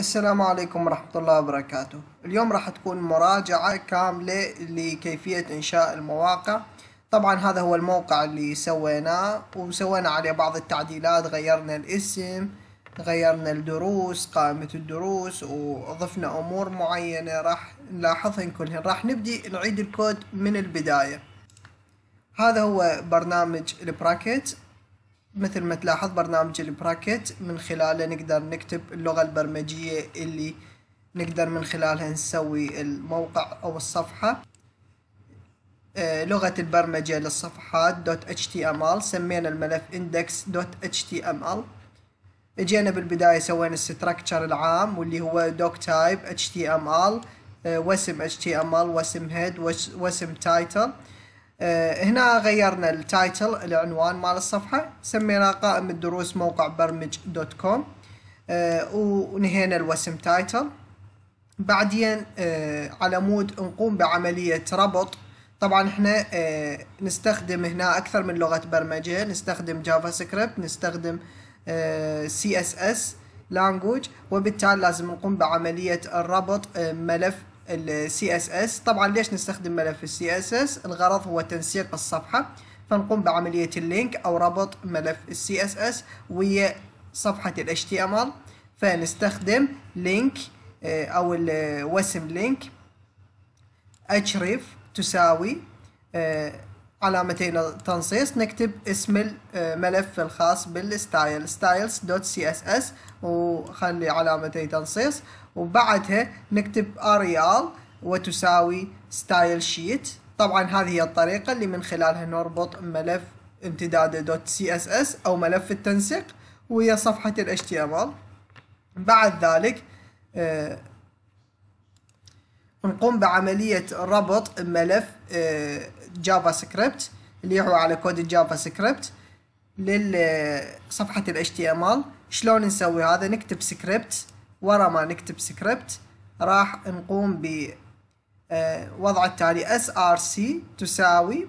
السلام عليكم ورحمة الله وبركاته اليوم راح تكون مراجعة كاملة لكيفية إنشاء المواقع طبعا هذا هو الموقع اللي سويناه وسوينا عليه بعض التعديلات غيرنا الاسم غيرنا الدروس قائمة الدروس وضفنا أمور معينة راح نلاحظهن كلهن راح نبدي نعيد الكود من البداية هذا هو برنامج البراكت مثل ما تلاحظ برنامج البراكت من خلاله نقدر نكتب اللغة البرمجية اللي نقدر من خلالها نسوي الموقع أو الصفحة آه، لغة البرمجة للصفحات دوت html سمينا الملف index دوت ال اجينا بالبداية سوينا الستركتشر العام واللي هو دوك تايب html آه، واسم html واسم head واسم title آه، هنا غيرنا التايتل العنوان مال الصفحة سميناه قائم الدروس موقع برمج دوت كوم آه، ونهينا الوسم تايتل بعدين آه، على مود نقوم بعملية ربط طبعا احنا نستخدم هنا اكثر من لغة برمجة نستخدم جافا سكريبت نستخدم سي اس اس لانجوج وبالتالي لازم نقوم بعملية الربط ملف السي اس اس طبعا ليش نستخدم ملف السي اس اس الغرض هو تنسيق الصفحه فنقوم بعمليه اللينك او ربط ملف السي اس اس ويا صفحه ال HTML فنستخدم لينك آه، او الوسم لينك ريف تساوي آه، علامتين تنصيص نكتب اسم الملف آه، الخاص بالستايل styles.css وخلي علامتين تنصيص وبعدها نكتب اريال وتساوي ستايل شيت طبعا هذه هي الطريقة اللي من خلالها نربط ملف امتداده دوت سي اس اس او ملف التنسيق ويا صفحة ال HTML بعد ذلك آه نقوم بعملية ربط ملف آه جافا سكريبت اللي هو على كود الجافا سكريبت لصفحة ال HTML شلون نسوي هذا نكتب سكريبت ورا ما نكتب سكريبت راح نقوم ب آه، وضع التالي src تساوي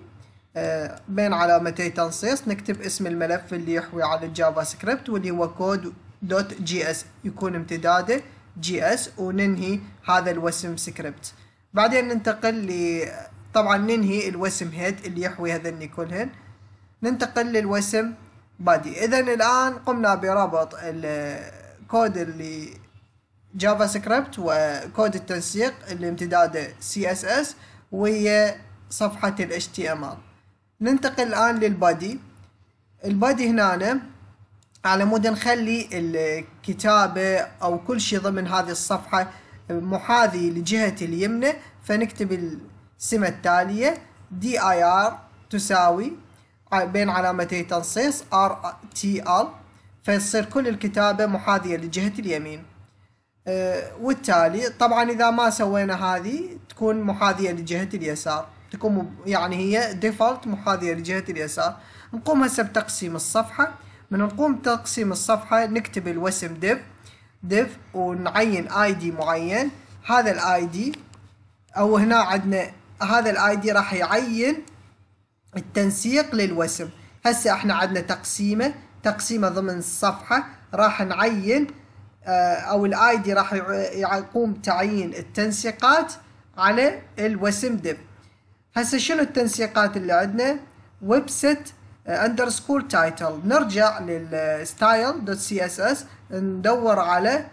آه، بين علامتي تنصيص نكتب اسم الملف اللي يحوي على الجافا سكريبت واللي هو كود دوت جي اس يكون امتداده جي اس وننهي هذا الوسم سكريبت بعدين ننتقل ل طبعا ننهي الوسم هيد اللي يحوي هذني كلهن ننتقل للوسم بادي اذا الان قمنا بربط الكود آه، اللي جافا سكريبت وكود التنسيق اللي امتداده سي اس اس ويا صفحة ال HTML ننتقل الآن للبادي البادي هنا على مود نخلي الكتابة أو كل شيء ضمن هذه الصفحة محاذي لجهة اليمنى فنكتب السمة التالية DIR تساوي بين علامتي تنصيص RTL فيصير كل الكتابة محاذية لجهة اليمين آه، والتالي طبعا اذا ما سوينا هذه تكون محاذيه لجهه اليسار تكون يعني هي ديفولت محاذيه لجهه اليسار نقوم هسه بتقسيم الصفحه من نقوم بتقسيم الصفحه نكتب الوسم ديف ديف ونعين اي دي معين هذا الاي دي او هنا عندنا هذا الاي دي راح يعين التنسيق للوسم هسه احنا عندنا تقسيمه تقسيمه ضمن الصفحه راح نعين آه، او الاي دي راح يقوم تعيين التنسيقات على الوسم دب هسه شنو التنسيقات اللي عندنا ويب سيت اندرسكور تايتل نرجع للستايل دوت سي اس اس ندور على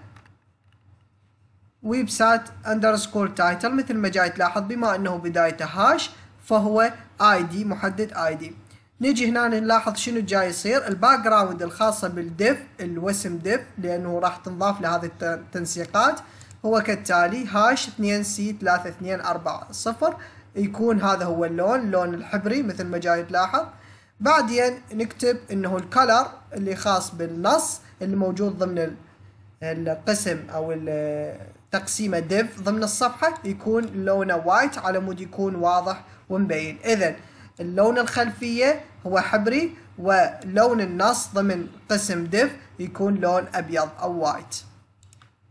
ويب سايت اندرسكور تايتل مثل ما جاي تلاحظ بما انه بدايته هاش فهو اي دي محدد اي دي نجي هنا نلاحظ شنو جاي يصير الباك جراوند الخاصه بالديف الوسم ديف لانه راح تنضاف لهذه التنسيقات هو كالتالي هاش 2 سي 3 2 4 0 يكون هذا هو اللون اللون الحبري مثل ما جاي تلاحظ بعدين نكتب انه الكلر اللي خاص بالنص اللي موجود ضمن القسم او تقسيمه ديف ضمن الصفحه يكون لونه وايت على مود يكون واضح ومبين اذا اللون الخلفيه هو حبري ولون النص ضمن قسم div يكون لون أبيض أو وايت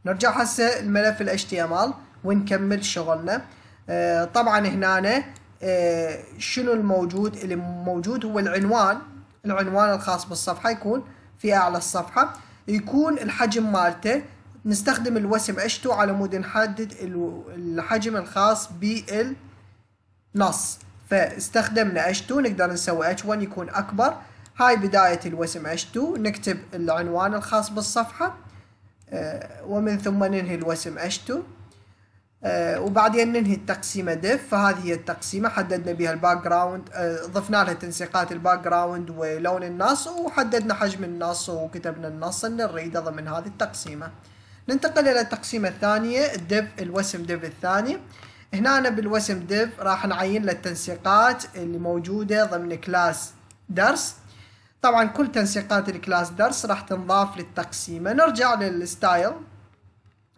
نرجع هسه الملف ال HTML ونكمل شغلنا آه طبعا هنا آه شنو الموجود اللي موجود هو العنوان العنوان الخاص بالصفحة يكون في أعلى الصفحة يكون الحجم مالته نستخدم الوسم H2 على مود نحدد الحجم الخاص بالنص فاستخدمنا H2 نقدر نسوي H1 يكون أكبر هاي بداية الوسم H2 نكتب العنوان الخاص بالصفحة آه، ومن ثم ننهي الوسم H2 آه، وبعدين ننهي التقسيمة div فهذه هي التقسيمة حددنا بها الباك جراوند آه، ضفنا لها تنسيقات الباك جراوند ولون النص وحددنا حجم النص وكتبنا النص اللي نريده ضمن هذه التقسيمة ننتقل إلى التقسيمة الثانية الدف الوسم div الثاني هنا أنا بالوسم ديف راح نعين للتنسيقات اللي موجودة ضمن كلاس درس طبعا كل تنسيقات الكلاس درس راح تنضاف للتقسيمة نرجع للستايل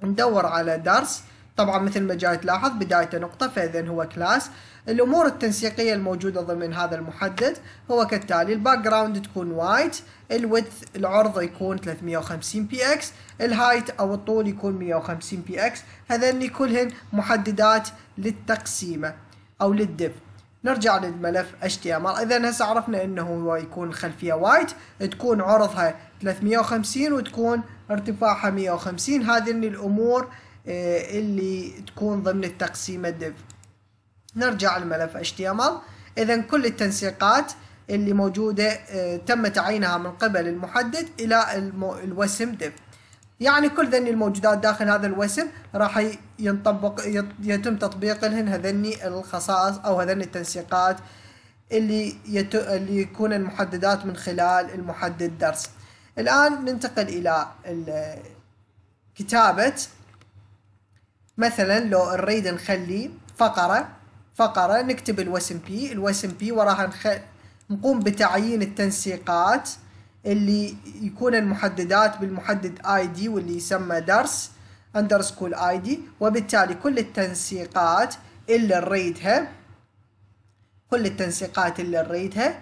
ندور على درس طبعا مثل ما جاي تلاحظ بدايته نقطة فإذا هو كلاس الامور التنسيقيه الموجوده ضمن هذا المحدد هو كالتالي الباك جراوند تكون وايت الويدث العرض يكون 350 بي اكس الهايت او الطول يكون 150 بي اكس هذني كلهن محددات للتقسيمه او للدف نرجع للملف HTML اذا هسه عرفنا انه هو يكون الخلفيه وايت تكون عرضها 350 وتكون ارتفاعها 150 هذه الامور آه، اللي تكون ضمن التقسيمه الدف نرجع لملف HTML إذا كل التنسيقات اللي موجودة آه، تم تعيينها من قبل المحدد إلى الوسم div يعني كل ذني الموجودات داخل هذا الوسم راح ينطبق يتم تطبيق لهن هذني الخصائص أو هذني التنسيقات اللي يتو اللي يكون المحددات من خلال المحدد درس الآن ننتقل إلى كتابة مثلا لو نريد نخلي فقرة فقرة نكتب الوسم بي الوسم بي وراها نخ... نقوم بتعيين التنسيقات اللي يكون المحددات بالمحدد اي دي واللي يسمى درس اندرسكول اي دي وبالتالي كل التنسيقات اللي نريدها كل التنسيقات اللي نريدها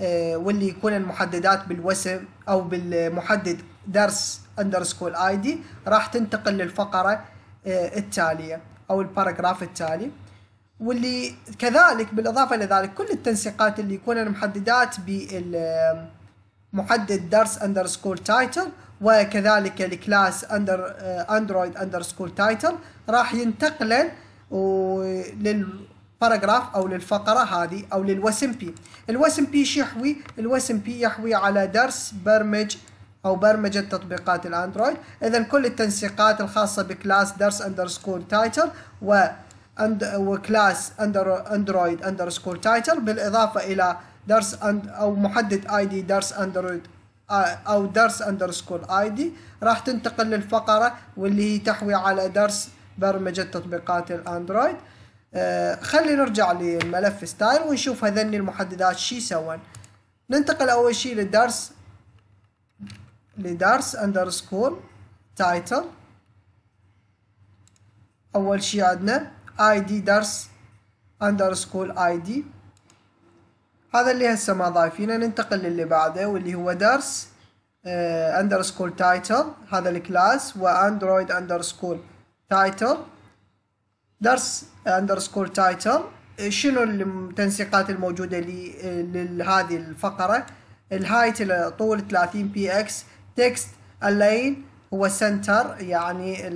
آه، واللي يكون المحددات بالوسم او بالمحدد درس اندرسكول اي دي راح تنتقل للفقره آه، التاليه او الباراجراف التالي واللي كذلك بالاضافه الى ذلك كل التنسيقات اللي يكون محددات بمحدد درس اندرسكور تايتل وكذلك الكلاس اندر اندرويد اندرسكور تايتل راح ينتقلن للباراجراف او للفقره هذه او للوسم بي الوسم بي يحوي الوسم بي يحوي على درس برمج او برمجه تطبيقات الاندرويد اذا كل التنسيقات الخاصه بكلاس درس اندرسكور تايتل و وكلاس اندر اندرويد اندرسكور تايتل بالاضافه الى درس او محدد اي دي درس اندرويد uh, او درس اندرسكور اي دي راح تنتقل للفقره واللي هي تحوي على درس برمجه تطبيقات الاندرويد uh, خلي نرجع للملف ستايل ونشوف هذني المحددات شي سوون ننتقل اول شيء للدرس لدرس اندرسكور تايتل اول شيء عندنا اي دي درس اندرسكول اي دي هذا اللي هسه ما ضايفينه ننتقل للي بعده واللي هو درس اندرسكول تايتل هذا الكلاس واندرويد اندرسكول تايتل درس اندرسكول تايتل شنو التنسيقات الموجوده لهذه الفقره الهايت طول 30 بي اكس تكست اللين هو سنتر يعني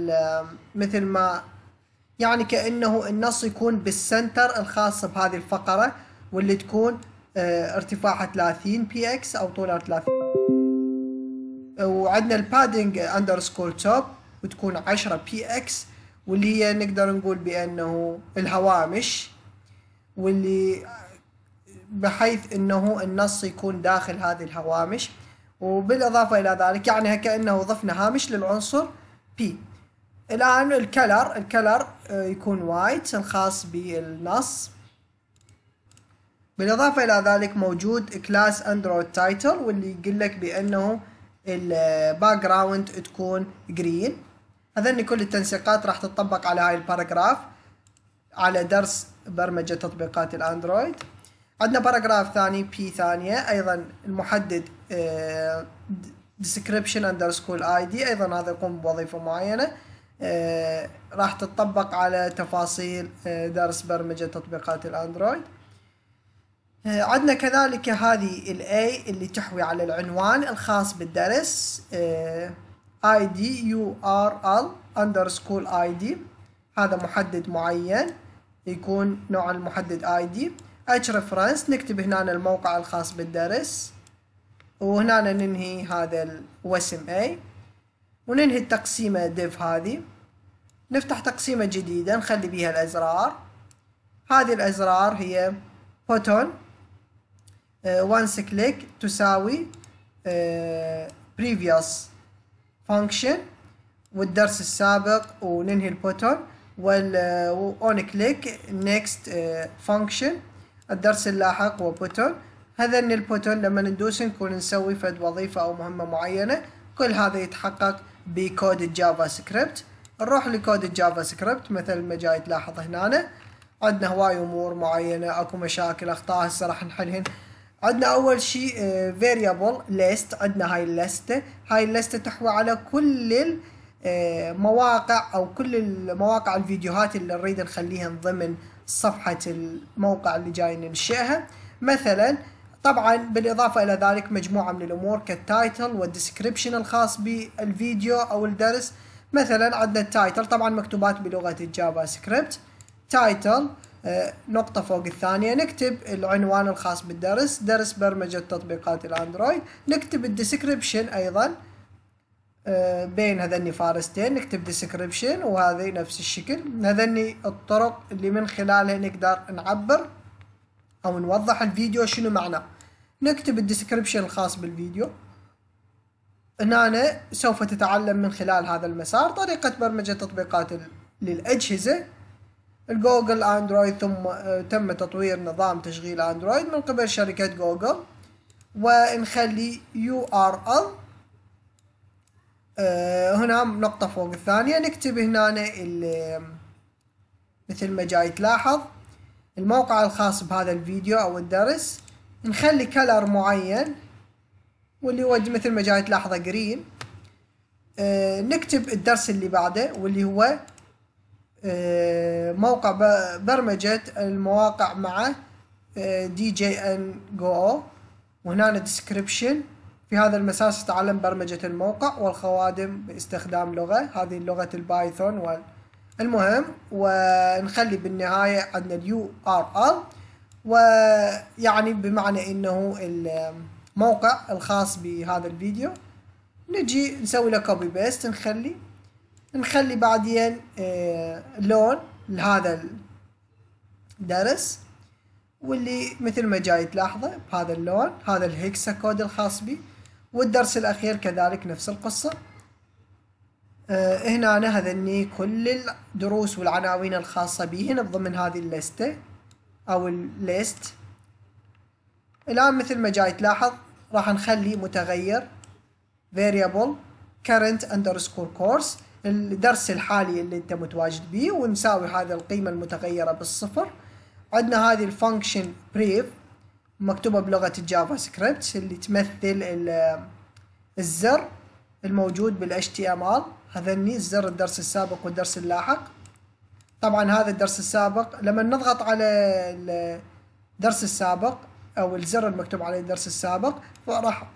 مثل ما يعني كأنه النص يكون بالسنتر الخاص بهذه الفقرة واللي تكون آه، ارتفاعها 30 بي اكس او طولها 30 وعندنا البادنج اندرسكور توب وتكون 10 بي اكس واللي هي نقدر نقول بانه الهوامش واللي بحيث انه النص يكون داخل هذه الهوامش وبالاضافه الى ذلك يعني كانه ضفنا هامش للعنصر بي الآن الكلر الكلر آه، يكون وايت الخاص بالنص بالإضافة إلى ذلك موجود كلاس أندرويد تايتل واللي يقول لك بأنه الباك جراوند تكون جرين هذني كل التنسيقات راح تطبق على هاي الباراجراف على درس برمجة تطبيقات الأندرويد عندنا باراجراف ثاني بي ثانية أيضا المحدد آه، description underscore id أيضا هذا يقوم بوظيفة معينة آه، راح تتطبق على تفاصيل آه، درس برمجة تطبيقات الاندرويد آه، عندنا كذلك هذه الاي اللي تحوي على العنوان الخاص بالدرس id url underscore id هذا محدد معين يكون نوع المحدد id h reference نكتب هنا الموقع الخاص بالدرس وهنا ننهي هذا الوسم a وننهي التقسيمة ديف هذه نفتح تقسيمة جديدة نخلي بيها الأزرار هذه الأزرار هي بوتون وانس كليك تساوي آه، previous function والدرس السابق وننهي البوتون وال كليك آه، next آه، function الدرس اللاحق وبوتون هذا البوتون لما ندوس نكون نسوي فد وظيفة أو مهمة معينة كل هذا يتحقق بكود الجافا سكريبت نروح لكود الجافا سكريبت مثل ما جاي تلاحظ هنا عندنا هواي امور معينه اكو مشاكل اخطاء هسه راح نحلهن عندنا اول شيء فيريبل آه، ليست عندنا هاي الليست هاي الليست تحوي على كل المواقع آه، او كل المواقع الفيديوهات اللي نريد نخليهن ضمن صفحة الموقع اللي جاي ننشئها مثلا طبعا بالاضافه الى ذلك مجموعه من الامور كالتايتل والديسكربشن الخاص بالفيديو او الدرس مثلا عندنا التايتل طبعا مكتوبات بلغه الجافا سكريبت تايتل آه، نقطة فوق الثانية نكتب العنوان الخاص بالدرس درس برمجة تطبيقات الأندرويد نكتب الديسكريبشن أيضا آه، بين هذني فارستين نكتب ديسكريبشن وهذه نفس الشكل هذني الطرق اللي من خلالها نقدر نعبر أو نوضح الفيديو شنو معناه نكتب الديسكريبشن الخاص بالفيديو هنا أنا سوف تتعلم من خلال هذا المسار طريقة برمجة تطبيقات للأجهزة الجوجل أندرويد ثم آه، تم تطوير نظام تشغيل أندرويد من قبل شركة جوجل ونخلي يو ار ال آه، هنا نقطة فوق الثانية نكتب هنا مثل ما جاي تلاحظ الموقع الخاص بهذا الفيديو أو الدرس نخلي كلر معين واللي هو مثل ما جاي تلاحظه جرين آه، نكتب الدرس اللي بعده واللي هو آه، موقع برمجة المواقع مع دي جي ان جو وهنا ديسكريبشن في هذا المساس تعلم برمجة الموقع والخوادم باستخدام لغة هذه لغة البايثون والمهم المهم ونخلي بالنهاية عندنا اليو ار ال ويعني بمعنى انه الموقع الخاص بهذا الفيديو نجي نسوي له كوبي بيست نخلي نخلي بعدين لون آه، لهذا الدرس واللي مثل ما جاي تلاحظه بهذا اللون هذا الهيكسا كود الخاص بي والدرس الأخير كذلك نفس القصة آه، هنا هذني كل الدروس والعناوين الخاصة بهن ضمن هذه الليسته او الليست الان مثل ما جاي تلاحظ راح نخلي متغير variable current underscore course الدرس الحالي اللي انت متواجد بيه ونساوي هذا القيمة المتغيرة بالصفر عندنا هذه الفانكشن بريف مكتوبة بلغة الجافا سكريبت اللي تمثل الزر الموجود بال HTML هذني الزر الدرس السابق والدرس اللاحق طبعا هذا الدرس السابق لما نضغط على الدرس السابق او الزر المكتوب عليه الدرس السابق فراح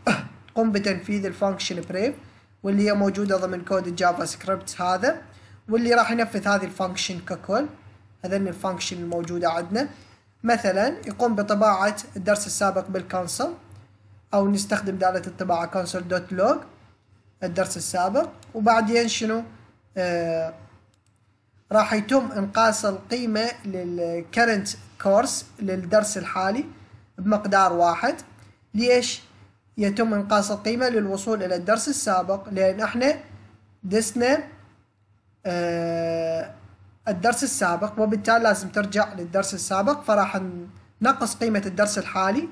تقوم بتنفيذ الفانكشن بريف واللي هي موجوده ضمن كود الجافا سكريبت هذا واللي راح ينفذ هذه الفانكشن ككل هذين الفانكشن الموجوده عندنا مثلا يقوم بطباعه الدرس السابق بالكونسول او نستخدم داله الطباعه console.log الدرس السابق وبعدين شنو آه راح يتم انقاص القيمة للكرنت كورس للدرس الحالي بمقدار واحد ليش؟ يتم انقاص القيمة للوصول إلى الدرس السابق لأن احنا دسنا آه الدرس السابق وبالتالي لازم ترجع للدرس السابق فراح نقص قيمة الدرس الحالي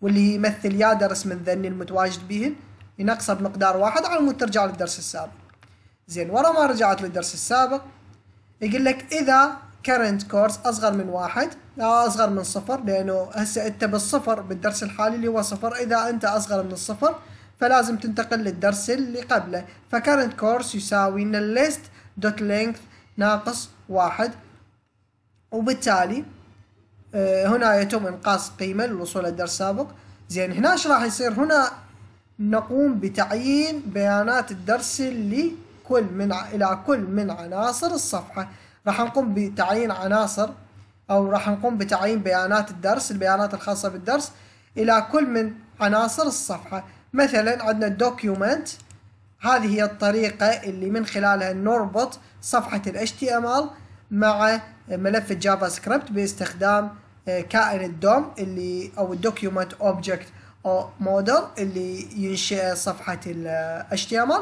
واللي يمثل يا درس من ذني المتواجد بهن ينقصه بمقدار واحد على مود ترجع للدرس السابق زين ورا ما رجعت للدرس السابق يقول لك اذا كرنت كورس اصغر من واحد اصغر من صفر لانه هسه انت بالصفر بالدرس الحالي اللي هو صفر اذا انت اصغر من الصفر فلازم تنتقل للدرس اللي قبله فكرنت كورس يساوي ان الليست دوت لينث ناقص واحد وبالتالي آه، هنا يتم انقاص قيمه للوصول للدرس السابق زين هنا ايش راح يصير هنا نقوم بتعيين بيانات الدرس اللي كل من إلى كل من عناصر الصفحة راح نقوم بتعيين عناصر أو راح نقوم بتعيين بيانات الدرس البيانات الخاصة بالدرس إلى كل من عناصر الصفحة مثلا عندنا الدوكيومنت هذه هي الطريقة اللي من خلالها نربط صفحة ال HTML مع ملف الجافا سكريبت باستخدام آه، كائن الدوم اللي او الدوكيومنت اوبجكت او موديل اللي ينشئ صفحة ال HTML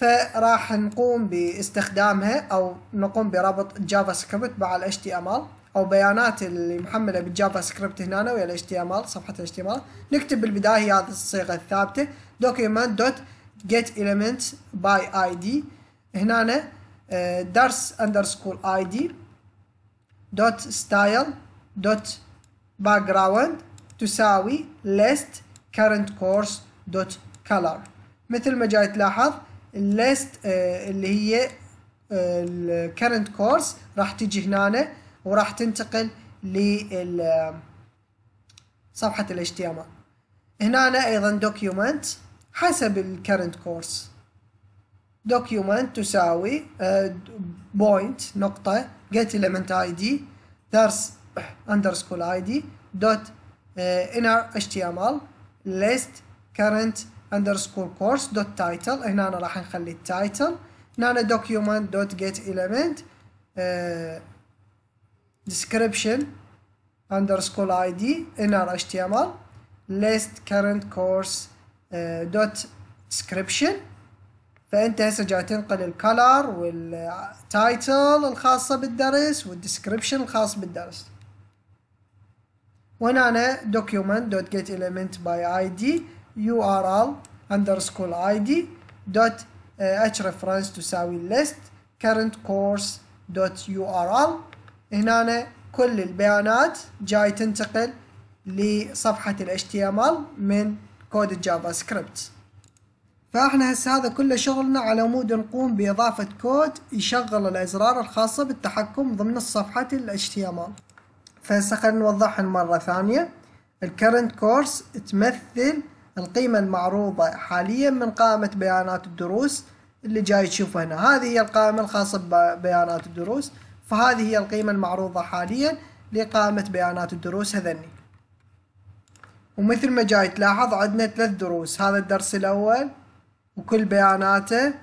فراح نقوم باستخدامها او نقوم بربط جافا سكريبت مع الاتش تي ام ال او بيانات اللي محمله بالجافا سكريبت هنا ويا الاتش تي ام ال صفحه الاتش تي ام ال نكتب بالبدايه هذه الصيغه الثابته document.getElementById هنا آه، درس underscore id dot style dot background تساوي list current course dot color مثل ما جاي تلاحظ اللاست آه، اللي هي آه، الكرنت كورس راح تيجي هنا وراح تنتقل لل آه، صفحة ال هنا أيضا دوكيومنت حسب الكرنت كورس دوكيومنت تساوي بوينت نقطة جيت get اي دي درس اندرسكول اي دي دوت underscore اتش تي ام ال ليست كرنت اندرسكور كورس دوت تايتل هنا أنا راح نخلي التايتل هنا أنا document دوت جيت element eh, description underscore id هنا eh, html list current course دوت eh, description فانت هسه جاي تنقل الكلر والتايتل الخاصه بالدرس والديسكربشن الخاص بالدرس وهنا انا document.getElement url underscore id dot eh, hreference تساوي list current course dot url هنا كل البيانات جاي تنتقل لصفحة ال HTML من كود الجافا سكريبت فاحنا هسه هذا كله شغلنا على مود نقوم بإضافة كود يشغل الأزرار الخاصة بالتحكم ضمن صفحة ال HTML فهسه خلينا نوضحها مرة ثانية الكرنت كورس تمثل القيمة المعروضة حاليا من قائمة بيانات الدروس اللي جاي تشوفها هنا هذه هي القائمة الخاصة ببيانات الدروس فهذه هي القيمة المعروضة حاليا لقائمة بيانات الدروس هذني ومثل ما جاي تلاحظ عندنا ثلاث دروس هذا الدرس الأول وكل بياناته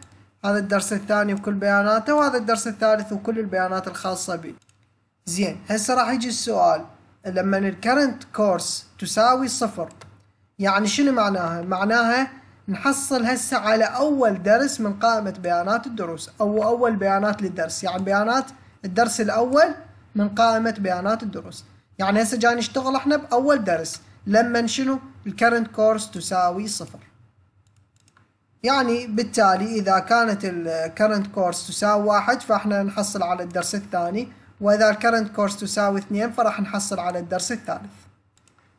هذا الدرس الثاني وكل بياناته وهذا الدرس الثالث وكل البيانات الخاصة به زين هسه راح يجي السؤال لما الكرنت كورس تساوي صفر يعني شنو معناها؟ معناها نحصل هسه على أول درس من قائمة بيانات الدروس أو أول بيانات للدرس يعني بيانات الدرس الأول من قائمة بيانات الدروس يعني هسه جاي نشتغل احنا بأول درس لما شنو؟ الكرنت كورس تساوي صفر يعني بالتالي إذا كانت الكرنت كورس تساوي واحد فاحنا نحصل على الدرس الثاني وإذا الكرنت كورس تساوي اثنين فراح نحصل على الدرس الثالث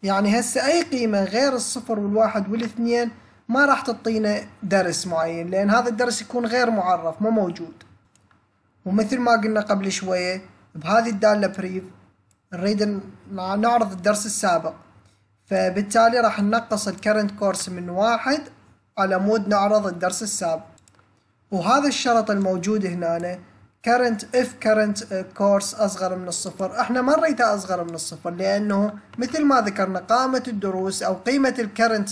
يعني هسه أي قيمة غير الصفر والواحد والاثنين ما راح تعطينا درس معين لأن هذا الدرس يكون غير معرف مو موجود ومثل ما قلنا قبل شوية بهذه الدالة بريف نريد نعرض الدرس السابق فبالتالي راح ننقص الكرنت كورس من واحد على مود نعرض الدرس السابق وهذا الشرط الموجود هنا current if current uh, course أصغر من الصفر احنا ما نريدها أصغر من الصفر لأنه مثل ما ذكرنا قامه الدروس أو قيمة الكرنت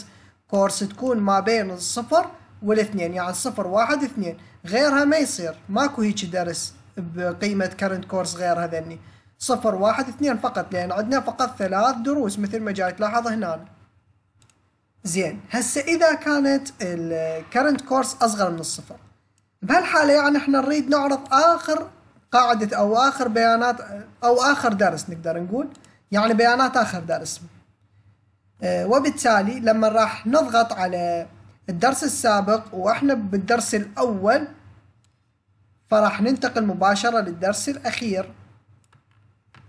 كورس تكون ما بين الصفر والاثنين يعني صفر واحد اثنين غيرها ما يصير ماكو هيك درس بقيمة كرنت كورس غير هذني صفر واحد اثنين فقط لأن عندنا فقط ثلاث دروس مثل ما جاي تلاحظ هنا زين هسه إذا كانت الكرنت كورس أصغر من الصفر بهالحالة يعني احنا نريد نعرض آخر قاعدة أو آخر بيانات أو آخر درس نقدر نقول يعني بيانات آخر درس آه، وبالتالي لما راح نضغط على الدرس السابق وإحنا بالدرس الأول فراح ننتقل مباشرة للدرس الأخير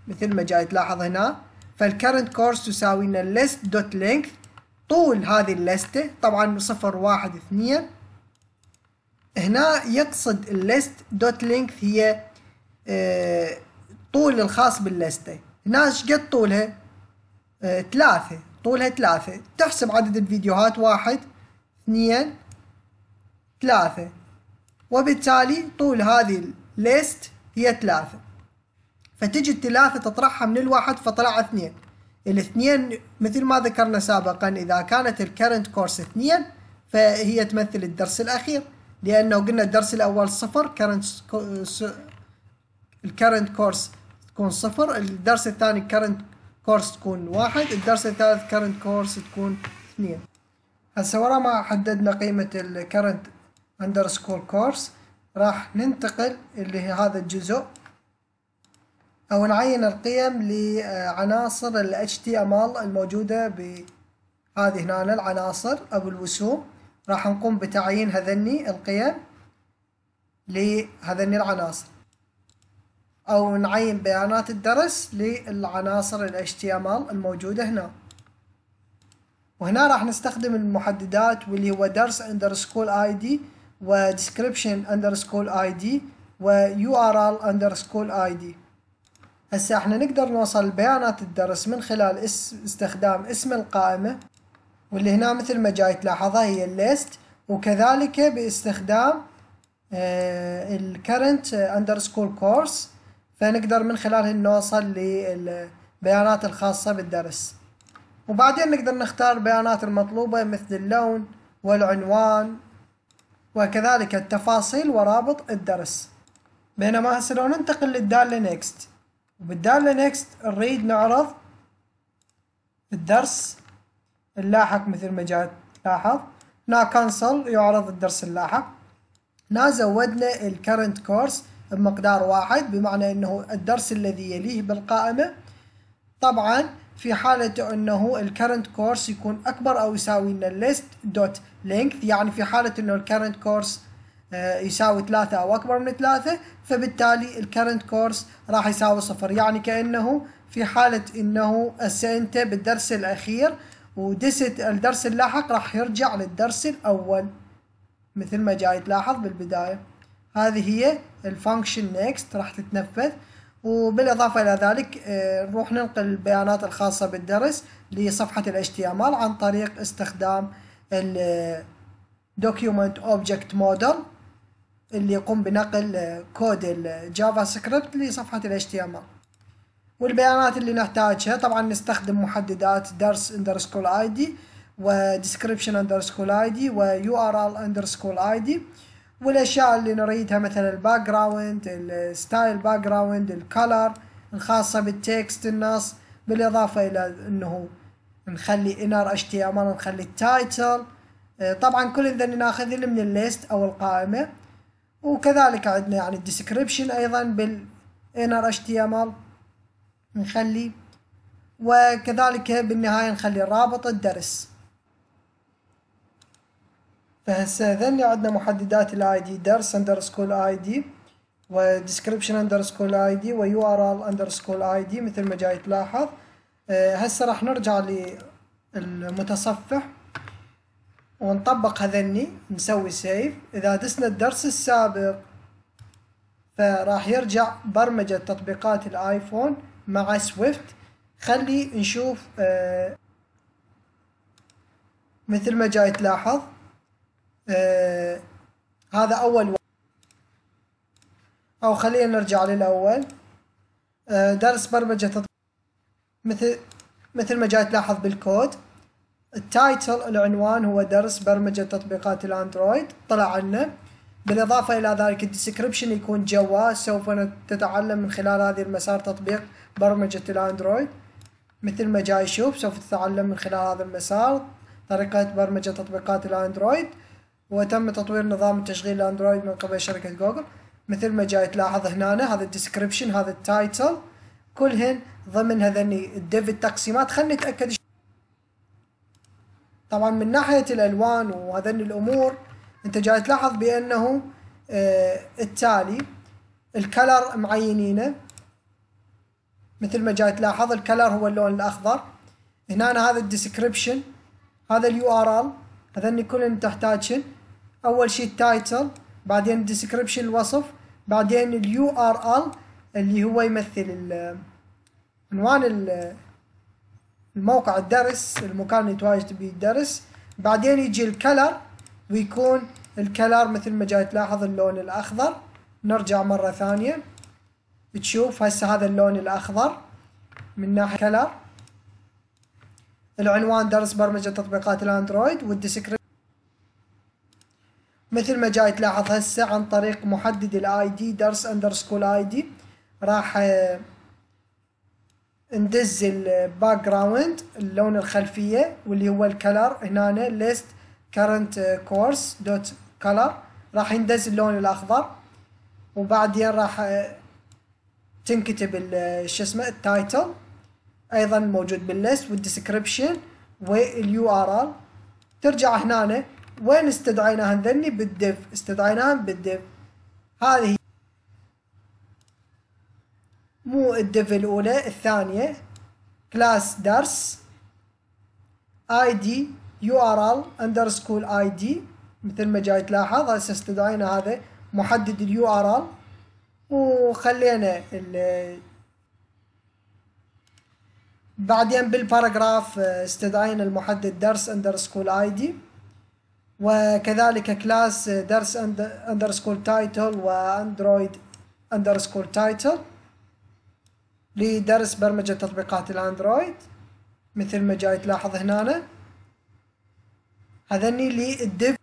مثل ما جاي تلاحظ هنا فالكرنت كورس تساوي لنا list.length طول هذه الليسته طبعا صفر واحد اثنين هنا يقصد الليست دوت لينث هي آه، طول الخاص باللستة هنا ايش قد طولها آه، ثلاثة طولها ثلاثة تحسب عدد الفيديوهات واحد اثنين ثلاثة وبالتالي طول هذه الليست هي ثلاثة فتجي الثلاثة تطرحها من الواحد فطلع اثنين الاثنين مثل ما ذكرنا سابقا إذا كانت الكرنت كورس اثنين فهي تمثل الدرس الأخير لانه قلنا الدرس الاول صفر كرنت الكرنت كورس تكون صفر الدرس الثاني كرنت كورس تكون واحد الدرس الثالث كرنت كورس تكون اثنين هسه ورا ما حددنا قيمة الكرنت اندرسكور كورس راح ننتقل اللي هي هذا الجزء او نعين القيم لعناصر ال HTML الموجودة بهذه هنا العناصر او الوسوم راح نقوم بتعيين هذني القيم لهذني العناصر أو نعين بيانات الدرس للعناصر ال HTML الموجودة هنا وهنا راح نستخدم المحددات واللي هو درس underscore ID و description underscore ID و URL underscore ID هسه احنا نقدر نوصل بيانات الدرس من خلال استخدام اسم القائمة واللي هنا مثل ما جاي تلاحظها هي الليست وكذلك باستخدام الكرنت اندرسكور كورس فنقدر من خلاله نوصل للبيانات الخاصة بالدرس وبعدين نقدر نختار البيانات المطلوبة مثل اللون والعنوان وكذلك التفاصيل ورابط الدرس بينما هسه لو ننتقل للدالة نيكست وبالدالة نيكست نريد نعرض الدرس اللاحق مثل ما جات لاحظ نا كانسل يعرض الدرس اللاحق نا زودنا الكرنت كورس بمقدار واحد بمعنى انه الدرس الذي يليه بالقائمة طبعا في حالة انه الكرنت كورس يكون اكبر او يساوي لنا الليست دوت لينكث يعني في حالة انه الكرنت كورس آه، يساوي ثلاثة او اكبر من ثلاثة فبالتالي الكرنت كورس راح يساوي صفر يعني كأنه في حالة انه هسه انت بالدرس الاخير ودست الدرس اللاحق راح يرجع للدرس الأول مثل ما جاي تلاحظ بالبداية هذه هي الفانكشن نيكست راح تتنفذ وبالإضافة إلى ذلك آه، نروح ننقل البيانات الخاصة بالدرس لصفحة ال HTML عن طريق استخدام ال آه، Document Object Model اللي يقوم بنقل كود الجافا سكريبت لصفحة ال HTML والبيانات اللي نحتاجها طبعا نستخدم محددات درس اندرسكول اي دي وديسكريبشن اندرسكول اي دي ويو ار ال اندرسكول اي دي والاشياء اللي نريدها مثلا الباك جراوند الستايل باك جراوند الكلر الخاصه بالتكست النص بالاضافه الى انه نخلي انر اتش تي ام ال نخلي التايتل طبعا كل ذن ناخذ من الليست او القائمه وكذلك عندنا يعني الديسكريبشن ايضا بالانر اتش تي ام ال نخلي وكذلك بالنهاية نخلي رابط الدرس فهسه ذني عندنا محددات الاي دي درس اندرسكول اي دي description اندرسكول اي دي URL underscore ال اندرسكول اي دي مثل ما جاي تلاحظ آه، هسه راح نرجع للمتصفح ونطبق هذني نسوي سيف اذا دسنا الدرس السابق فراح يرجع برمجة تطبيقات الايفون مع سويفت خلي نشوف آه، مثل ما جاي تلاحظ آه، هذا أول أو خلينا نرجع للأول آه، درس برمجة تطبيق مثل مثل ما جاي تلاحظ بالكود التايتل العنوان هو درس برمجة تطبيقات الأندرويد طلع عنا بالإضافة إلى ذلك الديسكربشن يكون جوا سوف تتعلم من خلال هذه المسار تطبيق برمجة الأندرويد مثل ما جاي يشوف سوف تتعلم من خلال هذا المسار طريقة برمجة تطبيقات الأندرويد وتم تطوير نظام تشغيل الأندرويد من قبل شركة جوجل مثل ما جاي تلاحظ هنا هذا الديسكربشن هذا التايتل كلهن ضمن هذني الديف التقسيمات خلينا نتأكد طبعا من ناحية الألوان وهذني الأمور أنت جاي تلاحظ بأنه آه، التالي الكلر معينينه مثل ما جاي تلاحظ الكلر هو اللون الاخضر هنا أنا هذا الديسكربشن هذا اليو ار ال هذني كلهم تحتاجن اول شيء التايتل بعدين الديسكربشن الوصف بعدين اليو ار ال اللي هو يمثل عنوان الموقع الدرس المكان اللي تواجد به الدرس بعدين يجي الكلر ويكون الكلر مثل ما جاي تلاحظ اللون الاخضر نرجع مره ثانيه تشوف هسه هذا اللون الاخضر من ناحيه كلر العنوان درس برمجه تطبيقات الاندرويد والديسكريبشن مثل ما جاي تلاحظ هسه عن طريق محدد الاي دي درس اندرسكول اي دي راح آه، ندز الباك جراوند اللون الخلفيه واللي هو الكلر هنا ليست كرنت كورس دوت كلر راح يندز اللون الاخضر وبعدين راح آه، تنكتب شو اسمه التايتل ايضا موجود باللست والديسكربشن واليو ار ال ترجع هنا وين استدعيناها ذني بالديف استدعيناها بالديف هذه مو الديف الاولى الثانيه كلاس درس اي دي يو ار ال اندرسكول اي دي مثل ما جاي تلاحظ هسه استدعينا هذا محدد اليو ار ال وخلينا ال بعدين بالباراجراف آه، استدعينا المحدد درس اندرسكول اي دي وكذلك كلاس آه، درس اندرسكول تايتل واندرويد اندرسكول تايتل لدرس برمجة تطبيقات الاندرويد مثل ما جاي تلاحظ هنا هذني للديف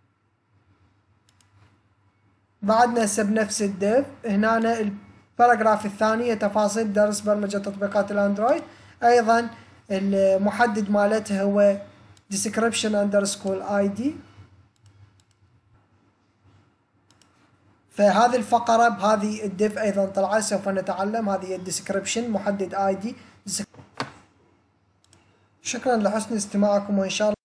بعدنا هسه بنفس الدف هنا الباراجراف الثانية تفاصيل درس برمجة تطبيقات الاندرويد ايضا المحدد مالتها هو description underscore id فهذه الفقرة بهذه الدف ايضا طلعت سوف نتعلم هذه الديسكربشن محدد اي دي شكرا لحسن استماعكم وان شاء الله